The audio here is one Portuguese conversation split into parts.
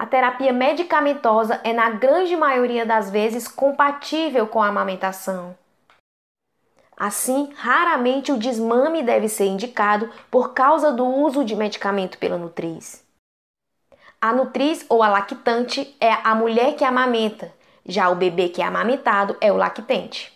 A terapia medicamentosa é, na grande maioria das vezes, compatível com a amamentação. Assim, raramente o desmame deve ser indicado por causa do uso de medicamento pela nutriz. A nutriz ou a lactante é a mulher que amamenta, já o bebê que é amamentado é o lactente.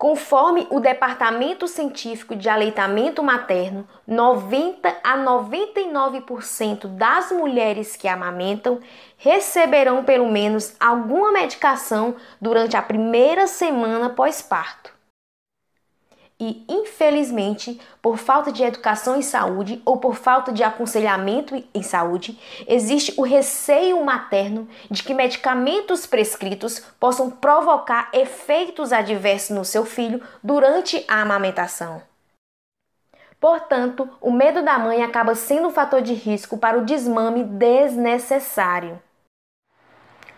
Conforme o Departamento Científico de Aleitamento Materno, 90 a 99% das mulheres que amamentam receberão pelo menos alguma medicação durante a primeira semana pós-parto e, infelizmente, por falta de educação em saúde ou por falta de aconselhamento em saúde, existe o receio materno de que medicamentos prescritos possam provocar efeitos adversos no seu filho durante a amamentação. Portanto, o medo da mãe acaba sendo um fator de risco para o desmame desnecessário.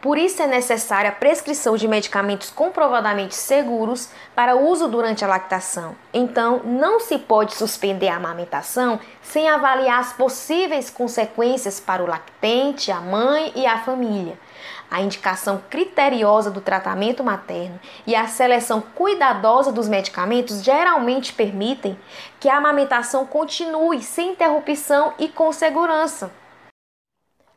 Por isso é necessária a prescrição de medicamentos comprovadamente seguros para uso durante a lactação. Então, não se pode suspender a amamentação sem avaliar as possíveis consequências para o lactente, a mãe e a família. A indicação criteriosa do tratamento materno e a seleção cuidadosa dos medicamentos geralmente permitem que a amamentação continue sem interrupção e com segurança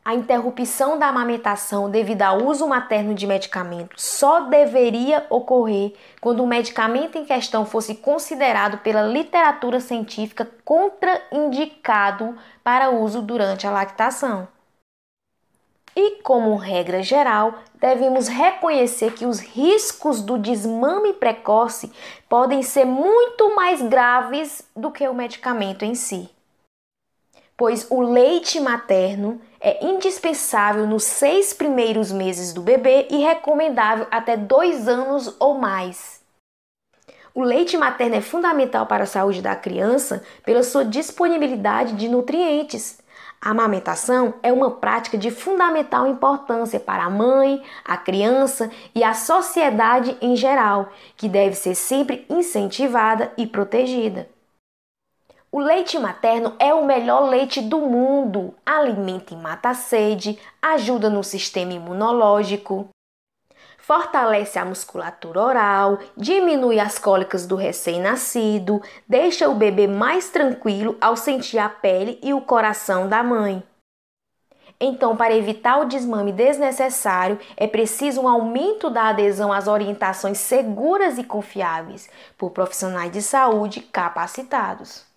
a interrupção da amamentação devido ao uso materno de medicamento só deveria ocorrer quando o medicamento em questão fosse considerado pela literatura científica contraindicado para uso durante a lactação. E, como regra geral, devemos reconhecer que os riscos do desmame precoce podem ser muito mais graves do que o medicamento em si, pois o leite materno é indispensável nos seis primeiros meses do bebê e recomendável até dois anos ou mais. O leite materno é fundamental para a saúde da criança pela sua disponibilidade de nutrientes. A amamentação é uma prática de fundamental importância para a mãe, a criança e a sociedade em geral, que deve ser sempre incentivada e protegida. O leite materno é o melhor leite do mundo. Alimenta e mata a sede, ajuda no sistema imunológico, fortalece a musculatura oral, diminui as cólicas do recém-nascido, deixa o bebê mais tranquilo ao sentir a pele e o coração da mãe. Então, para evitar o desmame desnecessário, é preciso um aumento da adesão às orientações seguras e confiáveis por profissionais de saúde capacitados.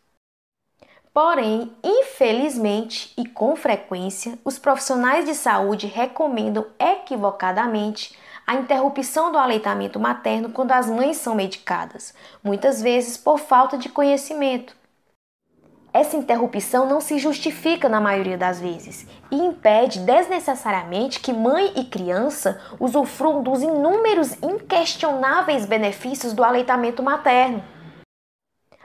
Porém, infelizmente e com frequência, os profissionais de saúde recomendam equivocadamente a interrupção do aleitamento materno quando as mães são medicadas, muitas vezes por falta de conhecimento. Essa interrupção não se justifica na maioria das vezes e impede desnecessariamente que mãe e criança usufruam dos inúmeros inquestionáveis benefícios do aleitamento materno.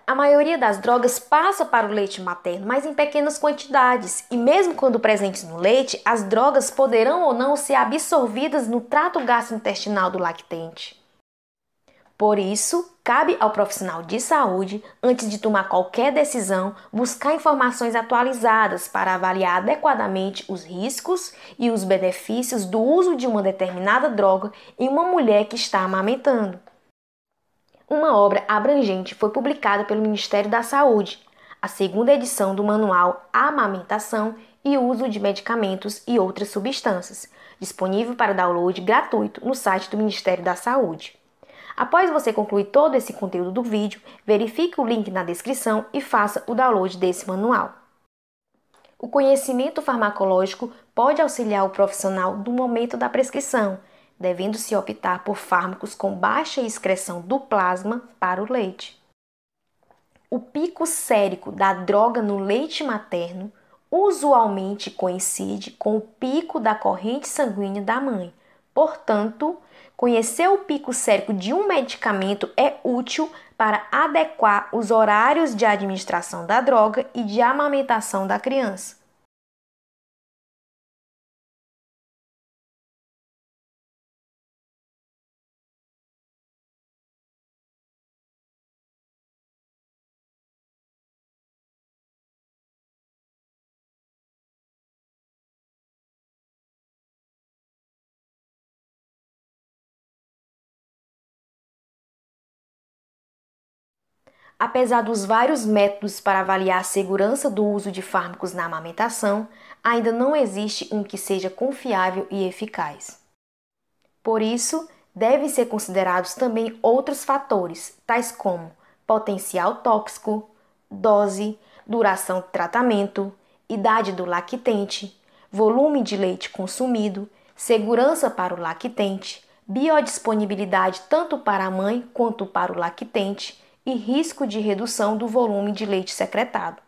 A maioria das drogas passa para o leite materno, mas em pequenas quantidades, e mesmo quando presentes no leite, as drogas poderão ou não ser absorvidas no trato gastrointestinal do lactente. Por isso, cabe ao profissional de saúde, antes de tomar qualquer decisão, buscar informações atualizadas para avaliar adequadamente os riscos e os benefícios do uso de uma determinada droga em uma mulher que está amamentando. Uma obra abrangente foi publicada pelo Ministério da Saúde, a segunda edição do manual Amamentação e Uso de Medicamentos e Outras Substâncias, disponível para download gratuito no site do Ministério da Saúde. Após você concluir todo esse conteúdo do vídeo, verifique o link na descrição e faça o download desse manual. O conhecimento farmacológico pode auxiliar o profissional no momento da prescrição devendo-se optar por fármacos com baixa excreção do plasma para o leite. O pico sérico da droga no leite materno usualmente coincide com o pico da corrente sanguínea da mãe. Portanto, conhecer o pico sérico de um medicamento é útil para adequar os horários de administração da droga e de amamentação da criança. Apesar dos vários métodos para avaliar a segurança do uso de fármacos na amamentação, ainda não existe um que seja confiável e eficaz. Por isso, devem ser considerados também outros fatores, tais como potencial tóxico, dose, duração de tratamento, idade do lactente, volume de leite consumido, segurança para o lactente, biodisponibilidade tanto para a mãe quanto para o lactente e risco de redução do volume de leite secretado.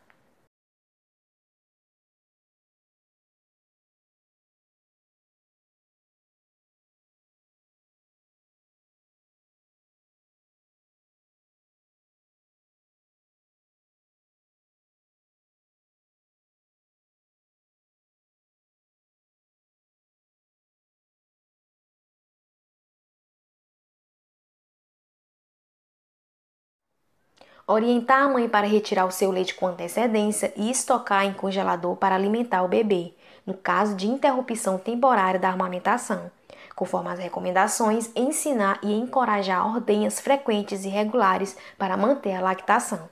orientar a mãe para retirar o seu leite com antecedência e estocar em congelador para alimentar o bebê, no caso de interrupção temporária da amamentação. Conforme as recomendações, ensinar e encorajar ordenhas frequentes e regulares para manter a lactação.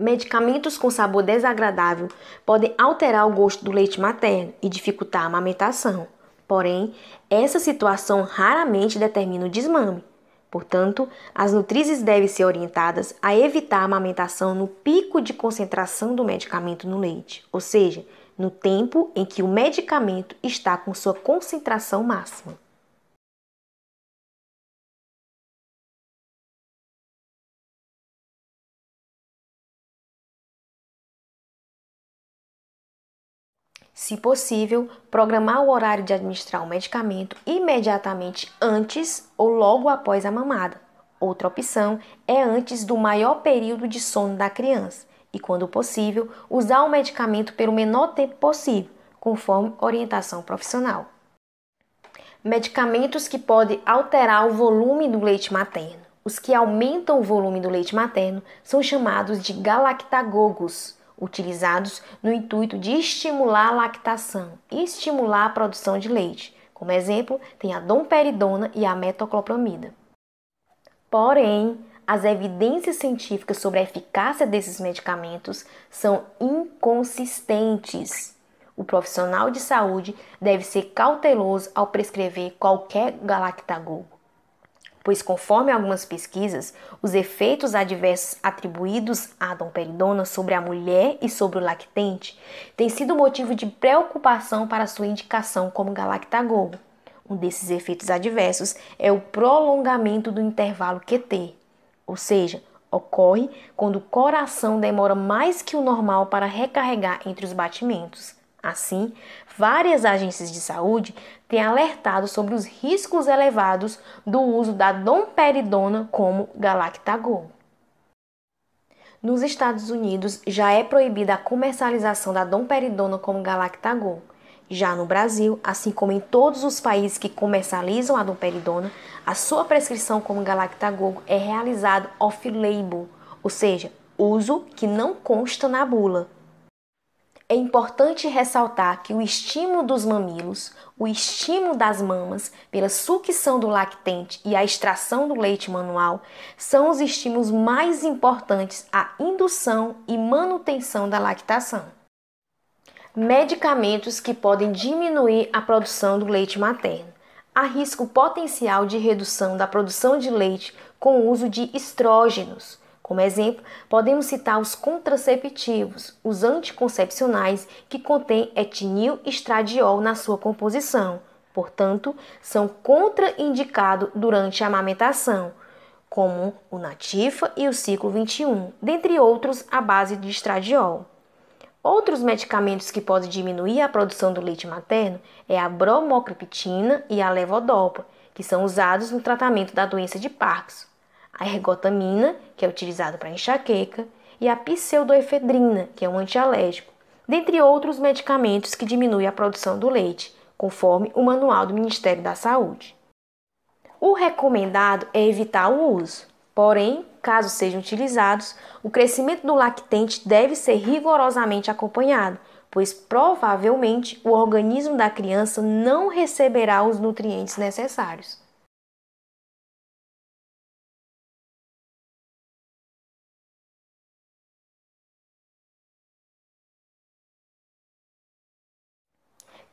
Medicamentos com sabor desagradável podem alterar o gosto do leite materno e dificultar a amamentação. Porém, essa situação raramente determina o desmame. Portanto, as nutrizes devem ser orientadas a evitar a amamentação no pico de concentração do medicamento no leite, ou seja, no tempo em que o medicamento está com sua concentração máxima. Se possível, programar o horário de administrar o medicamento imediatamente antes ou logo após a mamada. Outra opção é antes do maior período de sono da criança e, quando possível, usar o medicamento pelo menor tempo possível, conforme orientação profissional. Medicamentos que podem alterar o volume do leite materno. Os que aumentam o volume do leite materno são chamados de galactagogos utilizados no intuito de estimular a lactação e estimular a produção de leite. Como exemplo, tem a domperidona e a metoclopramida. Porém, as evidências científicas sobre a eficácia desses medicamentos são inconsistentes. O profissional de saúde deve ser cauteloso ao prescrever qualquer galactagol pois, conforme algumas pesquisas, os efeitos adversos atribuídos à domperidona sobre a mulher e sobre o lactente têm sido motivo de preocupação para sua indicação como galactagol. Um desses efeitos adversos é o prolongamento do intervalo QT, ou seja, ocorre quando o coração demora mais que o normal para recarregar entre os batimentos. Assim, várias agências de saúde têm alertado sobre os riscos elevados do uso da domperidona como galactagol. Nos Estados Unidos já é proibida a comercialização da domperidona como galactagol. Já no Brasil, assim como em todos os países que comercializam a domperidona, a sua prescrição como galactagol é realizada off-label, ou seja, uso que não consta na bula é importante ressaltar que o estímulo dos mamilos, o estímulo das mamas pela sucção do lactente e a extração do leite manual são os estímulos mais importantes à indução e manutenção da lactação. Medicamentos que podem diminuir a produção do leite materno. Há risco potencial de redução da produção de leite com o uso de estrógenos como exemplo, podemos citar os contraceptivos, os anticoncepcionais, que contêm etinil estradiol na sua composição. Portanto, são contraindicados durante a amamentação, como o Natifa e o ciclo 21, dentre outros à base de estradiol. Outros medicamentos que podem diminuir a produção do leite materno é a bromocriptina e a levodopa, que são usados no tratamento da doença de Parkinson a ergotamina, que é utilizado para enxaqueca, e a pseudoefedrina, que é um antialérgico, dentre outros medicamentos que diminuem a produção do leite, conforme o manual do Ministério da Saúde. O recomendado é evitar o uso, porém, caso sejam utilizados, o crescimento do lactente deve ser rigorosamente acompanhado, pois provavelmente o organismo da criança não receberá os nutrientes necessários.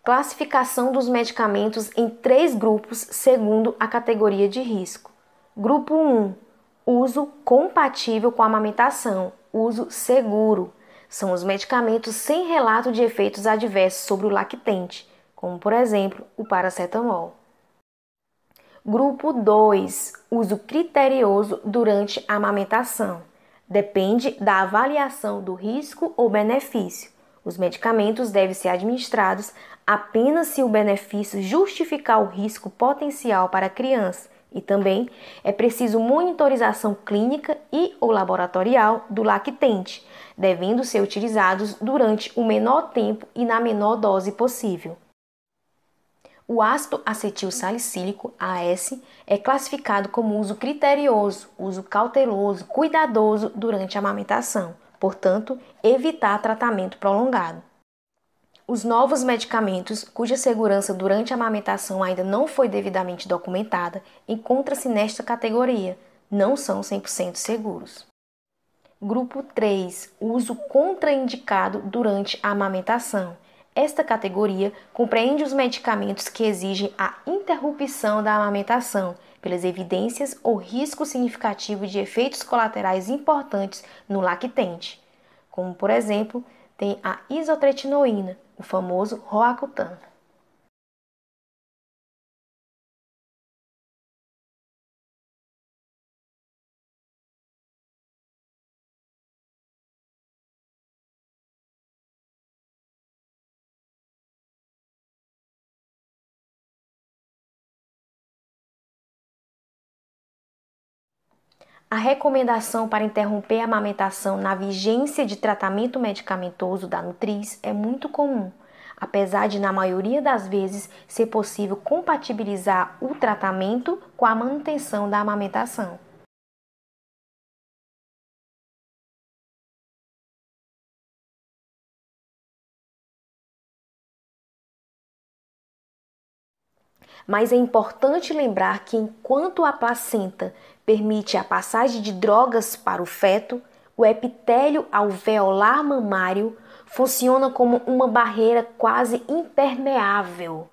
classificação dos medicamentos em três grupos segundo a categoria de risco. Grupo 1: uso compatível com a amamentação, uso seguro. São os medicamentos sem relato de efeitos adversos sobre o lactente, como por exemplo o paracetamol. Grupo 2: uso criterioso durante a amamentação. Depende da avaliação do risco ou benefício os medicamentos devem ser administrados apenas se o benefício justificar o risco potencial para a criança e também é preciso monitorização clínica e ou laboratorial do lactente, devendo ser utilizados durante o menor tempo e na menor dose possível. O ácido acetil salicílico, AS, é classificado como uso criterioso, uso cauteloso, cuidadoso durante a amamentação portanto, evitar tratamento prolongado. Os novos medicamentos, cuja segurança durante a amamentação ainda não foi devidamente documentada, encontram se nesta categoria, não são 100% seguros. Grupo 3: Uso contraindicado durante a amamentação. Esta categoria compreende os medicamentos que exigem a interrupção da amamentação, pelas evidências ou risco significativo de efeitos colaterais importantes no lactente, como por exemplo tem a isotretinoína, o famoso Roacutan. a recomendação para interromper a amamentação na vigência de tratamento medicamentoso da nutriz é muito comum, apesar de, na maioria das vezes, ser possível compatibilizar o tratamento com a manutenção da amamentação. mas é importante lembrar que enquanto a placenta permite a passagem de drogas para o feto, o epitélio alveolar mamário funciona como uma barreira quase impermeável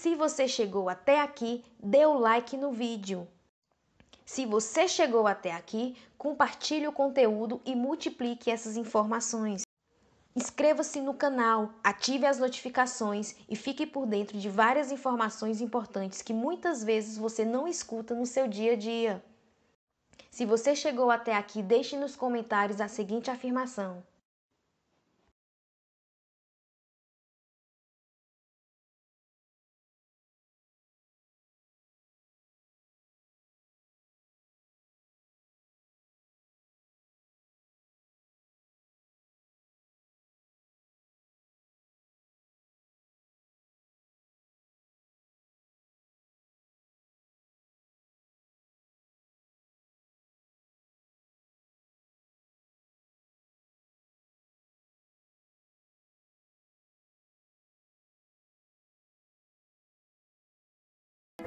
Se você chegou até aqui, dê o like no vídeo. Se você chegou até aqui, compartilhe o conteúdo e multiplique essas informações. Inscreva-se no canal, ative as notificações e fique por dentro de várias informações importantes que muitas vezes você não escuta no seu dia a dia. Se você chegou até aqui, deixe nos comentários a seguinte afirmação: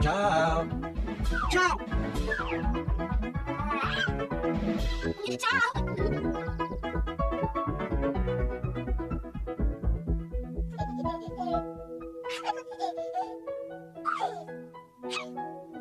Ciao. Ciao. Ciao.